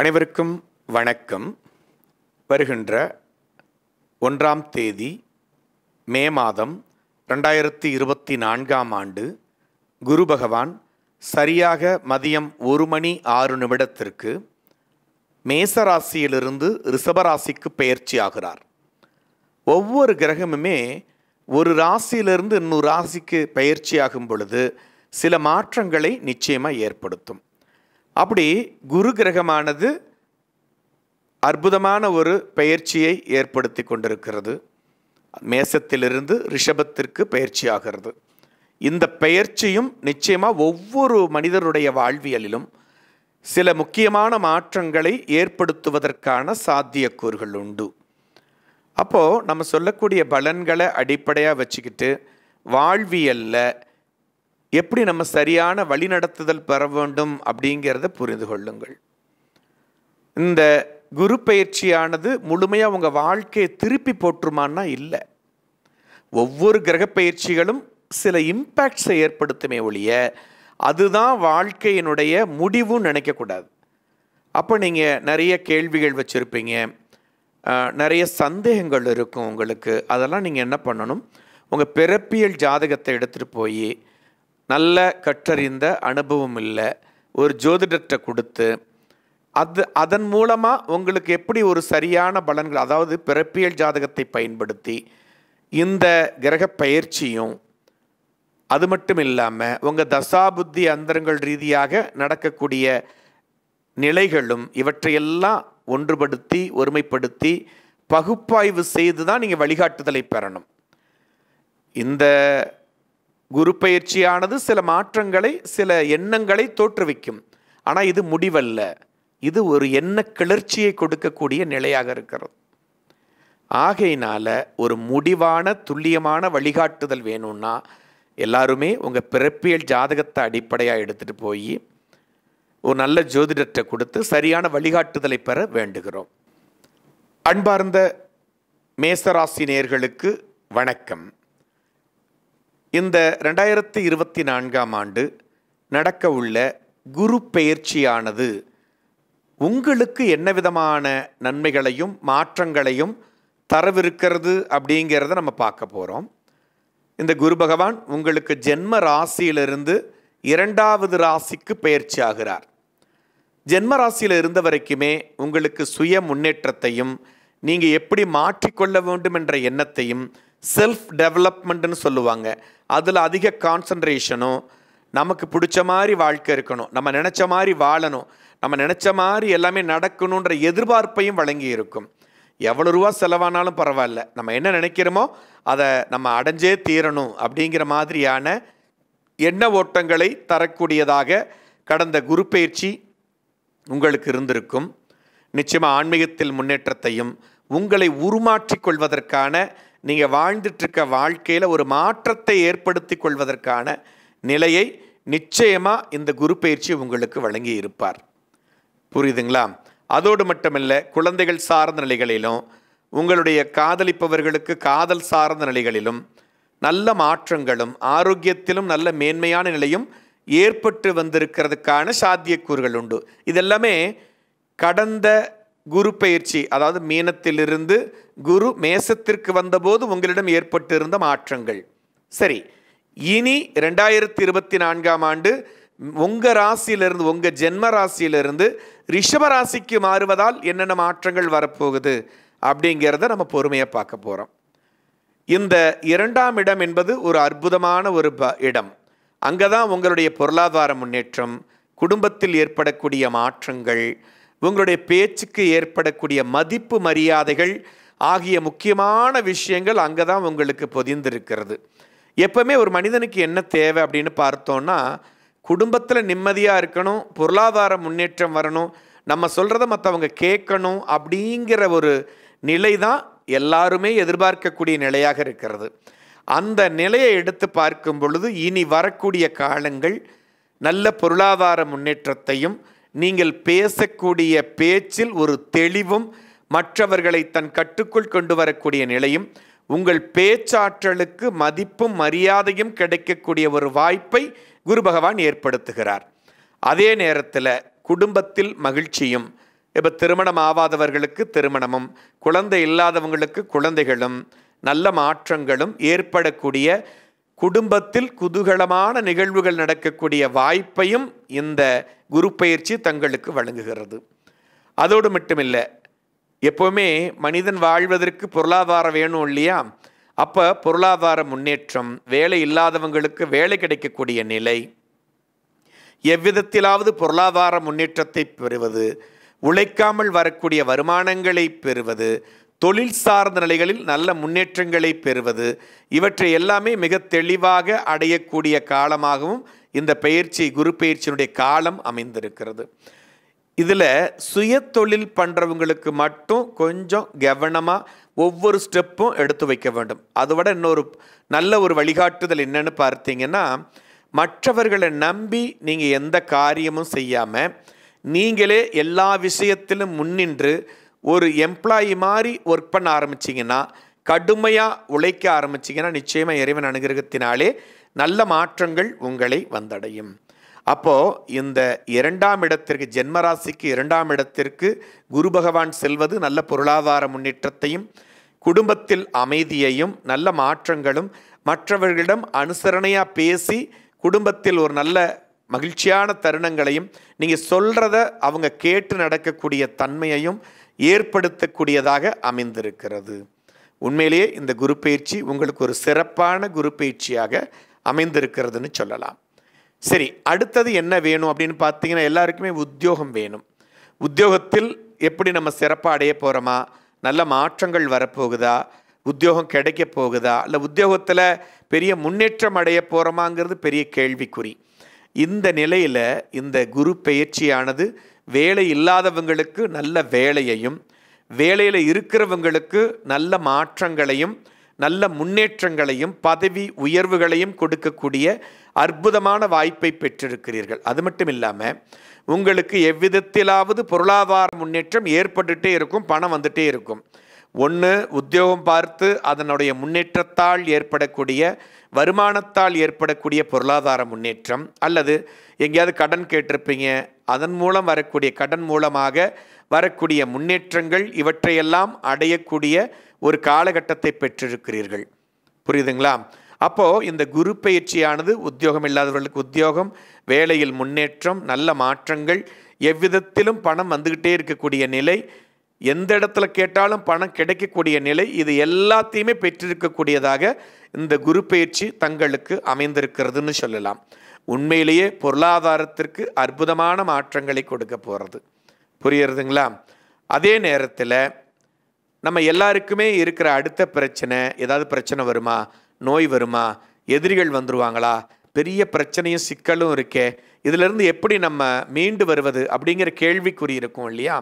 அனைவருக்கும் வணக்கம் வருகின்ற ஒன்றாம் தேதி மே மாதம் ரெண்டாயிரத்தி இருபத்தி நான்காம் ஆண்டு குரு பகவான் சரியாக மதியம் ஒரு மணி ஆறு நிமிடத்திற்கு மேசராசியிலிருந்து ரிஷபராசிக்கு பயிற்சி ஆகிறார் ஒவ்வொரு கிரகமுமே ஒரு ராசியிலிருந்து இன்னொரு ராசிக்கு பயிற்சியாகும் பொழுது சில மாற்றங்களை நிச்சயமாக ஏற்படுத்தும் அப்படி குரு கிரகமானது அற்புதமான ஒரு பெயர்ச்சியை ஏற்படுத்தி கொண்டிருக்கிறது மேசத்திலிருந்து ரிஷபத்திற்கு பயிற்சி ஆகிறது இந்த பெயர்ச்சியும் நிச்சயமாக ஒவ்வொரு மனிதருடைய வாழ்வியலிலும் சில முக்கியமான மாற்றங்களை ஏற்படுத்துவதற்கான சாத்தியக்கூறுகள் உண்டு அப்போது நம்ம சொல்லக்கூடிய பலன்களை அடிப்படையாக வச்சுக்கிட்டு வாழ்வியலில் எப்படி நம்ம சரியான வழிநடத்துதல் பெற வேண்டும் அப்படிங்கிறத புரிந்து கொள்ளுங்கள் இந்த குரு பயிற்சியானது முழுமையாக உங்கள் வாழ்க்கையை திருப்பி போட்டுருமான்னா இல்லை ஒவ்வொரு கிரக பயிற்சிகளும் சில இம்பேக்ட்ஸை ஏற்படுத்துமே ஒழிய அதுதான் வாழ்க்கையினுடைய முடிவுன்னு நினைக்கக்கூடாது அப்போ நீங்கள் நிறைய கேள்விகள் வச்சுருப்பீங்க நிறைய சந்தேகங்கள் இருக்கும் உங்களுக்கு அதெல்லாம் நீங்கள் என்ன பண்ணணும் உங்கள் பிறப்பியல் ஜாதகத்தை எடுத்துகிட்டு போய் நல்ல கற்றறிந்த அனுபவம் இல்லை ஒரு ஜோதிடத்தை கொடுத்து அது அதன் மூலமாக உங்களுக்கு எப்படி ஒரு சரியான பலன்கள் அதாவது பிறப்பியல் ஜாதகத்தை பயன்படுத்தி இந்த கிரக பயிற்சியும் அது மட்டும் இல்லாமல் உங்கள் தசாபுத்தி அந்தரங்கள் ரீதியாக நடக்கக்கூடிய நிலைகளும் இவற்றையெல்லாம் ஒன்றுபடுத்தி ஒருமைப்படுத்தி பகுப்பாய்வு செய்து தான் நீங்கள் வழிகாட்டுதலை பெறணும் இந்த குரு பயிற்சியானது சில மாற்றங்களை சில எண்ணங்களை தோற்றுவிக்கும் ஆனால் இது முடிவல்ல இது ஒரு எண்ண கிளர்ச்சியை கொடுக்கக்கூடிய நிலையாக இருக்கிறது ஆகையினால் ஒரு முடிவான துல்லியமான வழிகாட்டுதல் வேணும்னா எல்லாருமே உங்கள் பிறப்பியல் ஜாதகத்தை அடிப்படையாக எடுத்துகிட்டு போய் ஒரு நல்ல ஜோதிடத்தை கொடுத்து சரியான வழிகாட்டுதலை பெற வேண்டுகிறோம் அன்பார்ந்த மேசராசி நேர்களுக்கு வணக்கம் இந்த ரெண்டாயிரத்தி இருபத்தி நான்காம் ஆண்டு நடக்க உள்ள குரு பெயர்ச்சியானது உங்களுக்கு என்ன விதமான நன்மைகளையும் மாற்றங்களையும் தரவிருக்கிறது அப்படிங்கிறத நம்ம பார்க்க போகிறோம் இந்த குரு பகவான் உங்களுக்கு ஜென்ம ராசியிலிருந்து இரண்டாவது ராசிக்கு பயிற்சி ஆகிறார் ஜென்ம ராசியில் இருந்த வரைக்குமே உங்களுக்கு சுய முன்னேற்றத்தையும் நீங்கள் எப்படி மாற்றிக்கொள்ள வேண்டும் என்ற எண்ணத்தையும் செல்ஃப் டெவலப்மெண்ட்னு சொல்லுவாங்க அதில் அதிக கான்சன்ட்ரேஷனும் நமக்கு பிடிச்ச மாதிரி வாழ்க்கை இருக்கணும் நம்ம நினச்ச மாதிரி வாழணும் நம்ம நினச்ச மாதிரி எல்லாமே நடக்கணுன்ற எதிர்பார்ப்பையும் வழங்கி இருக்கும் எவ்வளோ ரூபா செலவானாலும் பரவாயில்ல நம்ம என்ன நினைக்கிறோமோ அதை நம்ம அடைஞ்சே தீரணும் அப்படிங்கிற மாதிரியான எண்ண ஓட்டங்களை தரக்கூடியதாக கடந்த குரு பயிற்சி உங்களுக்கு இருந்திருக்கும் நிச்சயமாக ஆன்மீகத்தில் முன்னேற்றத்தையும் உங்களை உருமாற்றிக் கொள்வதற்கான நீங்கள் வாழ்ந்துட்டுருக்க வாழ்க்கையில் ஒரு மாற்றத்தை ஏற்படுத்தி கொள்வதற்கான நிலையை நிச்சயமாக இந்த குரு பயிற்சி உங்களுக்கு வழங்கி இருப்பார் புரியுதுங்களா அதோடு மட்டுமல்ல குழந்தைகள் சார்ந்த நிலைகளிலும் உங்களுடைய காதலிப்பவர்களுக்கு காதல் சார்ந்த நிலைகளிலும் நல்ல மாற்றங்களும் ஆரோக்கியத்திலும் நல்ல மேன்மையான நிலையும் ஏற்பட்டு வந்திருக்கிறதுக்கான சாத்தியக்கூறுகள் உண்டு இதெல்லாமே கடந்த குரு பயிற்சி அதாவது மீனத்திலிருந்து குரு மேசத்திற்கு வந்தபோது உங்களிடம் ஏற்பட்டிருந்த மாற்றங்கள் சரி இனி ரெண்டாயிரத்தி இருபத்தி நான்காம் ஆண்டு உங்கள் ராசியிலிருந்து உங்கள் ஜென்ம ராசியிலிருந்து ரிஷப ராசிக்கு மாறுவதால் என்னென்ன மாற்றங்கள் வரப்போகுது அப்படிங்கிறத நம்ம பொறுமையாக பார்க்க போகிறோம் இந்த இரண்டாம் இடம் என்பது ஒரு அற்புதமான ஒரு ப இடம் அங்கே தான் உங்களுடைய பொருளாதார முன்னேற்றம் குடும்பத்தில் ஏற்படக்கூடிய மாற்றங்கள் உங்களுடைய பேச்சுக்கு ஏற்படக்கூடிய மதிப்பு மரியாதைகள் ஆகிய முக்கியமான விஷயங்கள் அங்கே தான் உங்களுக்கு பொதிந்திருக்கிறது எப்போவுமே ஒரு மனிதனுக்கு என்ன தேவை அப்படின்னு பார்த்தோன்னா குடும்பத்தில் நிம்மதியாக இருக்கணும் பொருளாதார முன்னேற்றம் வரணும் நம்ம சொல்கிறத மற்றவங்க கேட்கணும் அப்படிங்கிற ஒரு நிலை தான் எல்லாருமே எதிர்பார்க்கக்கூடிய நிலையாக இருக்கிறது அந்த நிலையை எடுத்து பார்க்கும் பொழுது இனி வரக்கூடிய காலங்கள் நல்ல பொருளாதார முன்னேற்றத்தையும் நீங்கள் பேசக்கூடிய பேச்சில் ஒரு தெளிவும் மற்றவர்களை தன் கட்டுக்குள் கொண்டு வரக்கூடிய நிலையும் உங்கள் பேச்சாற்றலுக்கு மதிப்பும் மரியாதையும் கிடைக்கக்கூடிய ஒரு வாய்ப்பை குரு பகவான் ஏற்படுத்துகிறார் அதே நேரத்தில் குடும்பத்தில் மகிழ்ச்சியும் இப்போ திருமணம் ஆவாதவர்களுக்கு திருமணமும் குழந்தை இல்லாதவங்களுக்கு குழந்தைகளும் நல்ல மாற்றங்களும் ஏற்படக்கூடிய குடும்பத்தில் குதூகலமான நிகழ்வுகள் நடக்கக்கூடிய வாய்ப்பையும் இந்த குரு பயிற்சி தங்களுக்கு வழங்குகிறது அதோடு மட்டுமில்லை எப்போவுமே மனிதன் வாழ்வதற்கு பொருளாதாரம் வேணும் இல்லையா அப்போ பொருளாதார முன்னேற்றம் வேலை இல்லாதவங்களுக்கு வேலை கிடைக்கக்கூடிய நிலை எவ்விதத்திலாவது பொருளாதார முன்னேற்றத்தை பெறுவது உழைக்காமல் வரக்கூடிய வருமானங்களை பெறுவது தொழில் சார்ந்த நிலைகளில் நல்ல முன்னேற்றங்களை பெறுவது இவற்றை எல்லாமே மிக தெளிவாக அடையக்கூடிய காலமாகவும் இந்த பயிற்சி குரு பயிற்சியினுடைய காலம் அமைந்திருக்கிறது இதில் சுய தொழில் பண்ணுறவங்களுக்கு மட்டும் கொஞ்சம் கவனமாக ஒவ்வொரு ஸ்டெப்பும் எடுத்து வைக்க வேண்டும் அதை விட இன்னொரு நல்ல ஒரு வழிகாட்டுதல் என்னன்னு பார்த்தீங்கன்னா மற்றவர்களை நம்பி நீங்கள் எந்த காரியமும் செய்யாமல் நீங்களே எல்லா விஷயத்திலும் முன்னின்று ஒரு எம்ப்ளாயி மாதிரி ஒர்க் பண்ண ஆரம்பிச்சிங்கன்னா கடுமையாக உழைக்க ஆரம்பிச்சிங்கன்னா நிச்சயமாக இறைவன் அனுகிரகத்தினாலே நல்ல மாற்றங்கள் உங்களை வந்தடையும் அப்போது இந்த இரண்டாம் இடத்திற்கு ஜென்மராசிக்கு இரண்டாம் இடத்திற்கு குரு பகவான் செல்வது நல்ல பொருளாதார முன்னேற்றத்தையும் குடும்பத்தில் அமைதியையும் நல்ல மாற்றங்களும் மற்றவர்களிடம் அனுசரணையாக பேசி குடும்பத்தில் ஒரு நல்ல மகிழ்ச்சியான தருணங்களையும் நீங்கள் சொல்கிறத அவங்க கேட்டு நடக்கக்கூடிய தன்மையையும் ஏற்படுத்தக்கூடியதாக அமைந்திருக்கிறது உண்மையிலேயே இந்த குரு பயிற்சி உங்களுக்கு ஒரு சிறப்பான குரு பயிற்சியாக அமைந்திருக்கிறதுன்னு சொல்லலாம் சரி அடுத்தது என்ன வேணும் அப்படின்னு பார்த்தீங்கன்னா எல்லாருக்குமே உத்தியோகம் வேணும் உத்தியோகத்தில் எப்படி நம்ம சிறப்பாக அடைய போகிறோமா நல்ல மாற்றங்கள் வரப்போகுதா உத்தியோகம் கிடைக்க போகுதா இல்லை உத்தியோகத்தில் பெரிய முன்னேற்றம் அடைய போகிறோமாங்கிறது பெரிய கேள்விக்குறி இந்த நிலையில் இந்த குரு பயிற்சியானது வேலை இல்லாதவங்களுக்கு நல்ல வேலையையும் வேலையில் இருக்கிறவங்களுக்கு நல்ல மாற்றங்களையும் நல்ல முன்னேற்றங்களையும் பதவி உயர்வுகளையும் கொடுக்கக்கூடிய அற்புதமான வாய்ப்பை பெற்றிருக்கிறீர்கள் அது மட்டும் இல்லாமல் உங்களுக்கு எவ்விதத்திலாவது பொருளாதார முன்னேற்றம் ஏற்பட்டுகிட்டே இருக்கும் பணம் வந்துகிட்டே இருக்கும் ஒன்று உத்தியோகம் பார்த்து அதனுடைய முன்னேற்றத்தால் ஏற்படக்கூடிய வருமானத்தால் ஏற்படக்கூடிய பொருளாதார முன்னேற்றம் அல்லது எங்கேயாவது கடன் கேட்டிருப்பீங்க அதன் மூலம் வரக்கூடிய கடன் மூலமாக வரக்கூடிய முன்னேற்றங்கள் இவற்றையெல்லாம் அடையக்கூடிய ஒரு காலகட்டத்தை பெற்றிருக்கிறீர்கள் புரியுதுங்களா அப்போது இந்த குரு பயிற்சியானது உத்தியோகம் இல்லாதவர்களுக்கு உத்தியோகம் வேலையில் முன்னேற்றம் நல்ல மாற்றங்கள் எவ்விதத்திலும் பணம் வந்துக்கிட்டே இருக்கக்கூடிய நிலை எந்த இடத்துல கேட்டாலும் பணம் கிடைக்கக்கூடிய நிலை இது எல்லாத்தையுமே பெற்றிருக்கக்கூடியதாக இந்த குரு பயிற்சி தங்களுக்கு அமைந்திருக்கிறதுன்னு சொல்லலாம் உண்மையிலேயே பொருளாதாரத்திற்கு அற்புதமான மாற்றங்களை கொடுக்க போகிறது புரியுறதுங்களா அதே நேரத்தில் நம்ம எல்லாருக்குமே இருக்கிற அடுத்த பிரச்சனை ஏதாவது பிரச்சனை வருமா நோய் வருமா எதிரிகள் வந்துருவாங்களா பெரிய பிரச்சனையும் சிக்கலும் இருக்கே இதிலிருந்து எப்படி நம்ம மீண்டு வருவது அப்படிங்கிற கேள்விக்குறி இருக்கும் இல்லையா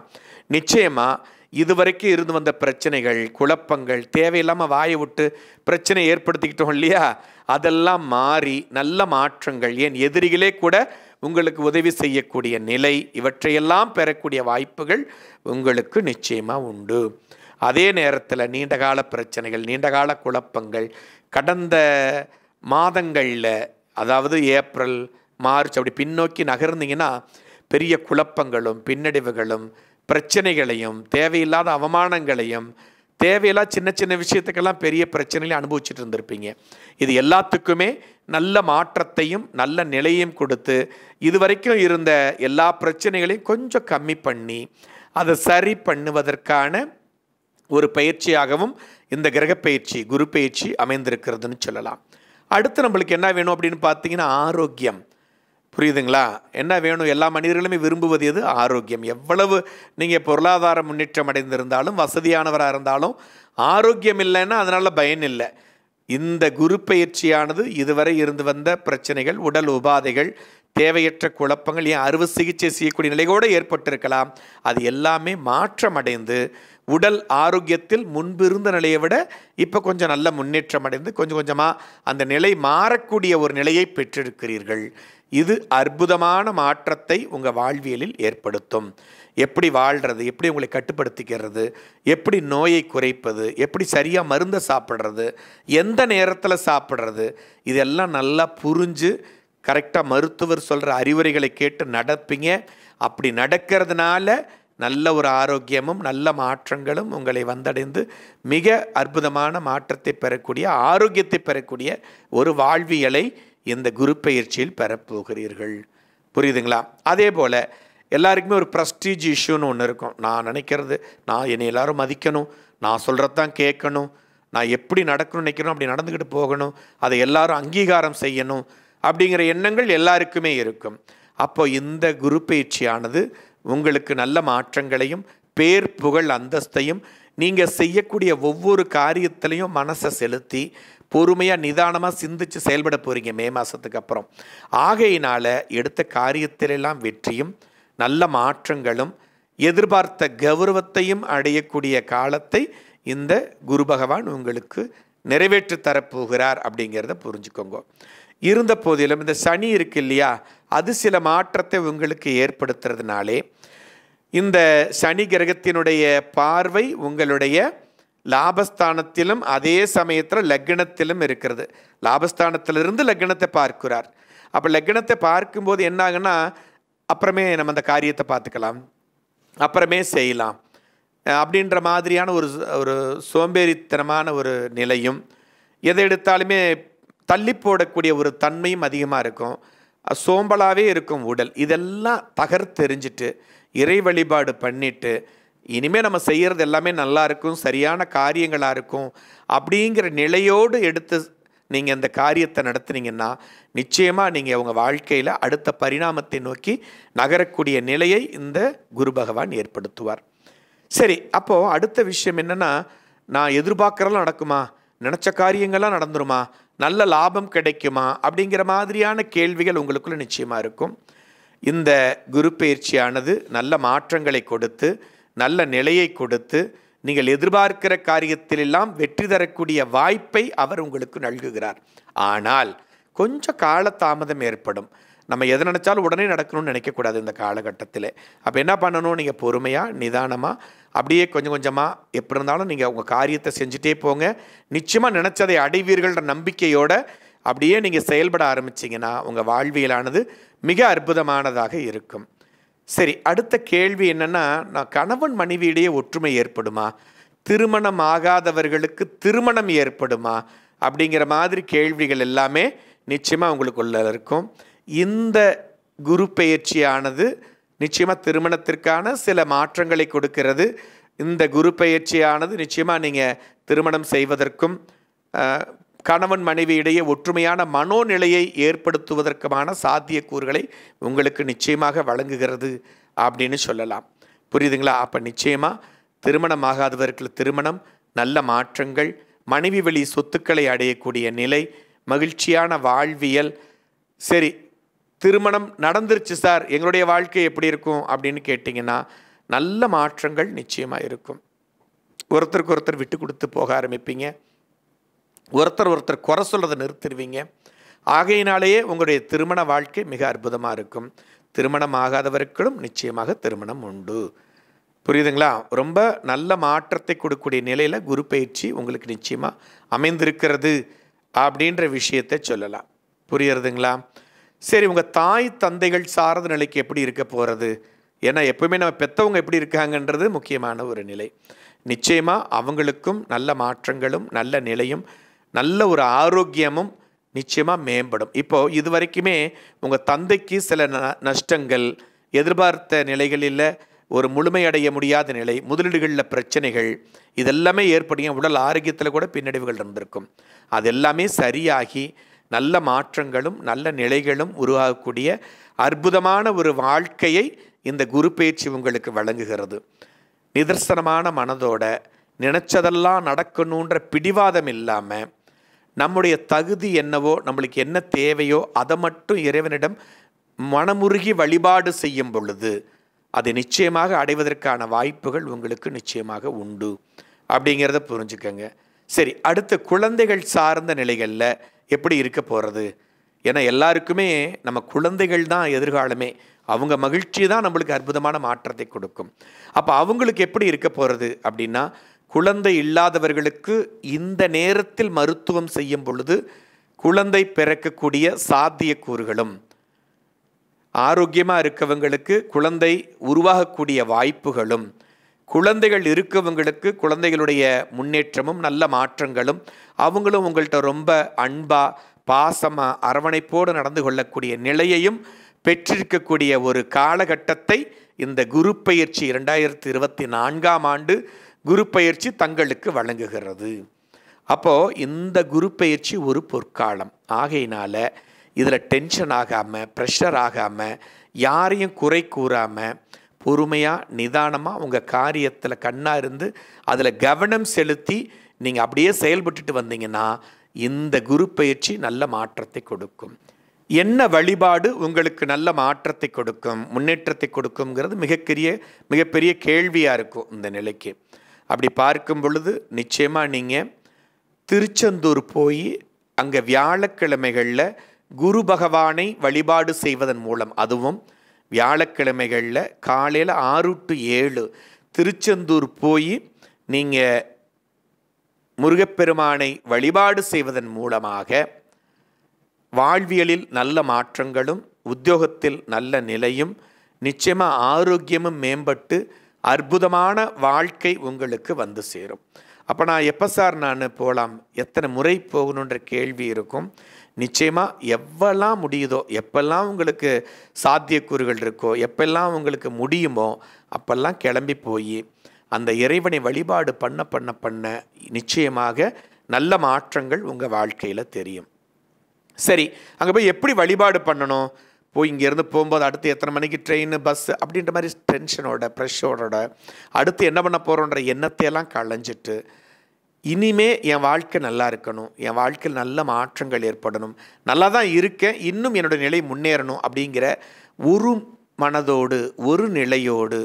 நிச்சயமாக இதுவரைக்கும் இருந்து வந்த பிரச்சனைகள் குழப்பங்கள் தேவையில்லாமல் வாயை விட்டு பிரச்சனை ஏற்படுத்திக்கிட்டோம் இல்லையா அதெல்லாம் மாறி நல்ல மாற்றங்கள் ஏன் எதிரிகளே கூட உங்களுக்கு உதவி செய்யக்கூடிய நிலை இவற்றையெல்லாம் பெறக்கூடிய வாய்ப்புகள் உங்களுக்கு நிச்சயமாக உண்டு அதே நேரத்தில் நீண்டகால பிரச்சனைகள் நீண்டகால குழப்பங்கள் கடந்த மாதங்களில் அதாவது ஏப்ரல் மார்ச் அப்படி பின்னோக்கி நகர்ந்தீங்கன்னா பெரிய குழப்பங்களும் பின்னடைவுகளும் பிரச்சனைகளையும் தேவையில்லாத அவமானங்களையும் தேவையில்லாத சின்ன சின்ன விஷயத்துக்கெல்லாம் பெரிய பிரச்சனைகளையும் அனுபவிச்சுட்டு இருந்திருப்பீங்க இது எல்லாத்துக்குமே நல்ல மாற்றத்தையும் நல்ல நிலையும் கொடுத்து இது வரைக்கும் இருந்த எல்லா பிரச்சனைகளையும் கொஞ்சம் கம்மி பண்ணி அதை சரி பண்ணுவதற்கான ஒரு பயிற்சியாகவும் இந்த கிரக பயிற்சி குரு பயிற்சி அமைந்திருக்கிறதுன்னு சொல்லலாம் அடுத்து நம்மளுக்கு என்ன வேணும் அப்படின்னு பார்த்தீங்கன்னா ஆரோக்கியம் புரியுதுங்களா என்ன வேணும் எல்லா மனிதர்களுமே விரும்புவது எது ஆரோக்கியம் எவ்வளவு நீங்கள் பொருளாதார முன்னேற்றம் அடைந்திருந்தாலும் வசதியானவராக இருந்தாலும் ஆரோக்கியம் இல்லைன்னா அதனால் பயன் இல்லை இந்த குரு பயிற்சியானது இதுவரை இருந்து வந்த பிரச்சனைகள் உடல் உபாதைகள் தேவையற்ற குழப்பங்கள் ஏன் அறுவை சிகிச்சை செய்யக்கூடிய நிலை கூட ஏற்பட்டிருக்கலாம் அது எல்லாமே மாற்றமடைந்து உடல் ஆரோக்கியத்தில் முன்பிருந்த நிலையை விட இப்போ கொஞ்சம் நல்ல முன்னேற்றம் அடைந்து கொஞ்சம் கொஞ்சமாக அந்த நிலை மாறக்கூடிய ஒரு நிலையை பெற்றிருக்கிறீர்கள் இது அற்புதமான மாற்றத்தை உங்கள் வாழ்வியலில் ஏற்படுத்தும் எப்படி வாழ்கிறது எப்படி உங்களை கட்டுப்படுத்திக்கிறது எப்படி நோயை குறைப்பது எப்படி சரியாக மருந்தை சாப்பிட்றது எந்த நேரத்தில் சாப்பிட்றது இதெல்லாம் நல்லா புரிஞ்சு கரெக்டாக மருத்துவர் சொல்கிற அறிவுரைகளை கேட்டு நடப்பீங்க அப்படி நடக்கிறதுனால நல்ல ஒரு ஆரோக்கியமும் நல்ல மாற்றங்களும் உங்களை வந்தடைந்து மிக அற்புதமான மாற்றத்தை பெறக்கூடிய ஆரோக்கியத்தை பெறக்கூடிய ஒரு வாழ்வியலை இந்த குரு பயிற்சியில் பெறப்போகிறீர்கள் புரியுதுங்களா அதே போல் எல்லாருக்குமே ஒரு ப்ரஸ்டீஜ் இஷ்யூன்னு ஒன்று இருக்கும் நான் நினைக்கிறது நான் என்னை எல்லோரும் மதிக்கணும் நான் சொல்கிறதான் கேட்கணும் நான் எப்படி நடக்கணும்னு நினைக்கணும் அப்படி நடந்துக்கிட்டு போகணும் அதை எல்லாரும் அங்கீகாரம் செய்யணும் அப்படிங்கிற எண்ணங்கள் எல்லாருக்குமே இருக்கும் அப்போ இந்த குரு பயிற்சியானது உங்களுக்கு நல்ல மாற்றங்களையும் பேர் புகழ் அந்தஸ்தையும் நீங்கள் செய்யக்கூடிய ஒவ்வொரு காரியத்திலையும் மனசை செலுத்தி பொறுமையாக நிதானமாக சிந்தித்து செயல்பட போகிறீங்க மே மாதத்துக்கு அப்புறம் ஆகையினால் எடுத்த காரியத்திலெல்லாம் வெற்றியும் நல்ல மாற்றங்களும் எதிர்பார்த்த கௌரவத்தையும் அடையக்கூடிய காலத்தை இந்த குரு பகவான் உங்களுக்கு நிறைவேற்றி தரப்போகிறார் அப்படிங்கிறத புரிஞ்சுக்கோங்க இருந்த போதிலும் இந்த சனி இருக்கு இல்லையா அது சில மாற்றத்தை உங்களுக்கு ஏற்படுத்துறதுனாலே இந்த சனி கிரகத்தினுடைய பார்வை உங்களுடைய லாபஸ்தானத்திலும் அதே சமயத்தில் லக்னத்திலும் இருக்கிறது லாபஸ்தானத்திலிருந்து லக்னத்தை பார்க்கிறார் அப்போ லக்னத்தை பார்க்கும்போது என்னாகுன்னா அப்புறமே நம்ம அந்த காரியத்தை பார்த்துக்கலாம் அப்புறமே செய்யலாம் அப்படின்ற மாதிரியான ஒரு ஒரு சோம்பேறித்தனமான ஒரு நிலையும் எதை எடுத்தாலுமே தள்ளி போடக்கூடிய ஒரு தன்மையும் அதிகமாக இருக்கும் சோம்பலாகவே இருக்கும் உடல் இதெல்லாம் தகர்த்தெறிஞ்சிட்டு இறை வழிபாடு பண்ணிவிட்டு இனிமேல் நம்ம செய்கிறது எல்லாமே நல்லா இருக்கும் சரியான காரியங்களாக இருக்கும் அப்படிங்கிற நிலையோடு எடுத்து நீங்கள் இந்த காரியத்தை நடத்துனீங்கன்னா நிச்சயமாக நீங்கள் உங்கள் வாழ்க்கையில் அடுத்த பரிணாமத்தை நோக்கி நகரக்கூடிய நிலையை இந்த குரு பகவான் ஏற்படுத்துவார் சரி அப்போது அடுத்த விஷயம் என்னென்னா நான் எதிர்பார்க்குறலாம் நடக்குமா நினச்ச காரியங்கள்லாம் நடந்துருமா நல்ல லாபம் கிடைக்குமா அப்படிங்கிற மாதிரியான கேள்விகள் உங்களுக்குள்ள நிச்சயமாக இருக்கும் இந்த குரு பயிற்சியானது நல்ல மாற்றங்களை கொடுத்து நல்ல நிலையை கொடுத்து நீங்கள் எதிர்பார்க்கிற காரியத்திலெல்லாம் வெற்றி தரக்கூடிய வாய்ப்பை அவர் உங்களுக்கு நல்குகிறார் ஆனால் கொஞ்சம் காலதாமதம் ஏற்படும் நம்ம எதை நினச்சாலும் உடனே நடக்கணும்னு நினைக்கக்கூடாது இந்த காலகட்டத்தில் அப்போ என்ன பண்ணணும் நீங்கள் பொறுமையாக நிதானமாக அப்படியே கொஞ்சம் கொஞ்சமாக எப்படி இருந்தாலும் நீங்கள் உங்கள் காரியத்தை செஞ்சுட்டே போங்க நிச்சயமாக நினச்சதை அடைவீர்கள்ன்ற நம்பிக்கையோட அப்படியே நீங்கள் செயல்பட ஆரம்பிச்சிங்கன்னா உங்கள் வாழ்வியலானது மிக அற்புதமானதாக இருக்கும் சரி அடுத்த கேள்வி என்னென்னா நான் கணவன் மனைவியிடையே ஒற்றுமை ஏற்படுமா திருமணம் ஆகாதவர்களுக்கு திருமணம் ஏற்படுமா அப்படிங்கிற மாதிரி கேள்விகள் எல்லாமே நிச்சயமாக உங்களுக்குள்ள இருக்கும் இந்த குரு பெயர்ச்சியானது நிச்சயமாக திருமணத்திற்கான சில மாற்றங்களை கொடுக்கிறது இந்த குரு பெயர்ச்சியானது நிச்சயமாக நீங்கள் திருமணம் செய்வதற்கும் கணவன் மனைவி இடையே ஒற்றுமையான மனோநிலையை ஏற்படுத்துவதற்குமான சாத்தியக்கூறுகளை உங்களுக்கு நிச்சயமாக வழங்குகிறது அப்படின்னு சொல்லலாம் புரியுதுங்களா அப்போ நிச்சயமாக திருமணம் ஆகாதவர்கள் திருமணம் நல்ல மாற்றங்கள் மனைவி வழி சொத்துக்களை அடையக்கூடிய நிலை மகிழ்ச்சியான வாழ்வியல் சரி திருமணம் நடந்துருச்சு சார் எங்களுடைய வாழ்க்கை எப்படி இருக்கும் அப்படின்னு கேட்டிங்கன்னா நல்ல மாற்றங்கள் நிச்சயமாக இருக்கும் ஒருத்தருக்கு ஒருத்தர் விட்டு கொடுத்து போக ஆரம்பிப்பீங்க ஒருத்தர் ஒருத்தர் குறை சொல்கிறதை நிறுத்திடுவீங்க ஆகையினாலேயே உங்களுடைய திருமண வாழ்க்கை மிக அற்புதமாக இருக்கும் திருமணம் ஆகாதவர்களும் நிச்சயமாக திருமணம் உண்டு புரியுதுங்களா ரொம்ப நல்ல மாற்றத்தை கொடுக்கக்கூடிய நிலையில் குரு பயிற்சி உங்களுக்கு நிச்சயமாக அமைந்திருக்கிறது அப்படின்ற விஷயத்தை சொல்லலாம் புரியுறதுங்களா சரி உங்கள் தாய் தந்தைகள் சார்ந்த நிலைக்கு எப்படி இருக்க போகிறது ஏன்னா எப்பவுமே நம்ம பெற்றவங்க எப்படி இருக்காங்கன்றது முக்கியமான ஒரு நிலை நிச்சயமாக அவங்களுக்கும் நல்ல மாற்றங்களும் நல்ல நிலையும் நல்ல ஒரு ஆரோக்கியமும் நிச்சயமாக மேம்படும் இப்போது இது வரைக்குமே உங்கள் தந்தைக்கு சில நஷ்டங்கள் எதிர்பார்த்த நிலைகளில் ஒரு முழுமையடைய முடியாத நிலை முதலீடுகளில் பிரச்சனைகள் இதெல்லாமே ஏற்படும் உடல் ஆரோக்கியத்தில் கூட பின்னடைவுகள் இருந்திருக்கும் அது எல்லாமே சரியாகி நல்ல மாற்றங்களும் நல்ல நிலைகளும் உருவாகக்கூடிய அற்புதமான ஒரு வாழ்க்கையை இந்த குரு பேச்சு உங்களுக்கு வழங்குகிறது நிதர்சனமான மனதோட நினச்சதெல்லாம் நடக்கணுன்ற பிடிவாதம் இல்லாமல் நம்முடைய தகுதி என்னவோ நம்மளுக்கு என்ன தேவையோ அதை மட்டும் இறைவனிடம் மனமுருகி வழிபாடு செய்யும் பொழுது அதை நிச்சயமாக அடைவதற்கான வாய்ப்புகள் உங்களுக்கு நிச்சயமாக உண்டு அப்படிங்கிறத புரிஞ்சுக்கங்க சரி அடுத்து குழந்தைகள் சார்ந்த நிலைகளில் எப்படி இருக்க போகிறது ஏன்னா எல்லாருக்குமே நம்ம குழந்தைகள் தான் எதிர்காலமே அவங்க மகிழ்ச்சி தான் நம்மளுக்கு அற்புதமான மாற்றத்தை கொடுக்கும் அப்போ அவங்களுக்கு எப்படி இருக்க போகிறது அப்படின்னா குழந்தை இல்லாதவர்களுக்கு இந்த நேரத்தில் மருத்துவம் செய்யும் பொழுது குழந்தை பிறக்கக்கூடிய சாத்தியக்கூறுகளும் ஆரோக்கியமாக இருக்கவங்களுக்கு குழந்தை உருவாகக்கூடிய வாய்ப்புகளும் குழந்தைகள் இருக்கவங்களுக்கு குழந்தைகளுடைய முன்னேற்றமும் நல்ல மாற்றங்களும் அவங்களும் உங்கள்கிட்ட ரொம்ப அன்பாக பாசமாக அரவணைப்போடு நடந்து கொள்ளக்கூடிய நிலையையும் பெற்றிருக்கக்கூடிய ஒரு காலகட்டத்தை இந்த குரு பயிற்சி இரண்டாயிரத்தி இருபத்தி நான்காம் ஆண்டு குரு பயிற்சி தங்களுக்கு வழங்குகிறது அப்போது இந்த குரு பயிற்சி ஒரு பொற்காலம் ஆகையினால் இதில் டென்ஷன் ஆகாமல் ப்ரெஷர் ஆகாமல் யாரையும் குறை கூறாமல் பொறுமையாக நிதானமாக உங்கள் காரியத்தில் கண்ணாக இருந்து அதில் கவனம் செலுத்தி நீங்கள் அப்படியே செயல்பட்டுட்டு வந்தீங்கன்னா இந்த குரு பயிற்சி நல்ல மாற்றத்தை கொடுக்கும் என்ன வழிபாடு உங்களுக்கு நல்ல மாற்றத்தை கொடுக்கும் முன்னேற்றத்தை கொடுக்குங்கிறது மிகப்பெரிய மிகப்பெரிய கேள்வியாக இருக்கும் இந்த நிலைக்கு அப்படி பார்க்கும் பொழுது நிச்சயமாக நீங்கள் திருச்செந்தூர் போய் அங்கே வியாழக்கிழமைகளில் குரு பகவானை வழிபாடு செய்வதன் மூலம் அதுவும் வியாழக்கிழமைகளில் காலையில் ஆறு டு ஏழு திருச்செந்தூர் போய் நீங்கள் முருகப்பெருமானை வழிபாடு செய்வதன் மூலமாக வாழ்வியலில் நல்ல மாற்றங்களும் உத்தியோகத்தில் நல்ல நிலையும் நிச்சயமாக ஆரோக்கியமும் மேம்பட்டு அற்புதமான வாழ்க்கை உங்களுக்கு வந்து சேரும் அப்போ நான் எப்போ சார் நான் போகலாம் எத்தனை முறை போகணுன்ற கேள்வி இருக்கும் நிச்சயமாக எவ்வளோ முடியுதோ எப்பெல்லாம் உங்களுக்கு சாத்தியக்கூறுகள் இருக்கோ எப்பெல்லாம் உங்களுக்கு முடியுமோ அப்பெல்லாம் கிளம்பி போய் அந்த இறைவனை வழிபாடு பண்ண பண்ண பண்ண நிச்சயமாக நல்ல மாற்றங்கள் உங்கள் வாழ்க்கையில் தெரியும் சரி அங்கே போய் எப்படி வழிபாடு பண்ணணும் போய் இங்கேருந்து போகும்போது அடுத்து எத்தனை மணிக்கு ட்ரெயின் பஸ் அப்படின்ற மாதிரி டென்ஷனோட ப்ரெஷரோட அடுத்து என்ன பண்ண போகிறோன்ற எண்ணத்தையெல்லாம் களைஞ்சிட்டு இனிமே என் வாழ்க்கை நல்லா இருக்கணும் என் வாழ்க்கையில் நல்ல மாற்றங்கள் ஏற்படணும் நல்லா தான் இருக்கேன் இன்னும் என்னோடய நிலை முன்னேறணும் அப்படிங்கிற ஒரு மனதோடு ஒரு நிலையோடு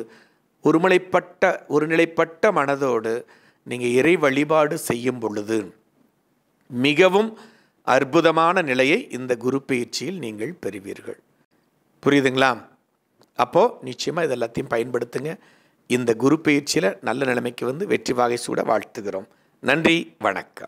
ஒருமலைப்பட்ட ஒருநிலைப்பட்ட மனதோடு நீங்கள் இறை வழிபாடு செய்யும் பொழுது மிகவும் அற்புதமான நிலையை இந்த குரு பயிற்சியில் நீங்கள் பெறுவீர்கள் புரியுதுங்களா அப்போது நிச்சயமாக இது எல்லாத்தையும் பயன்படுத்துங்க இந்த குரு பயிற்சியில் நல்ல நிலைமைக்கு வந்து வெற்றி வாகை சூட வாழ்த்துகிறோம் நன்றி வணக்கம்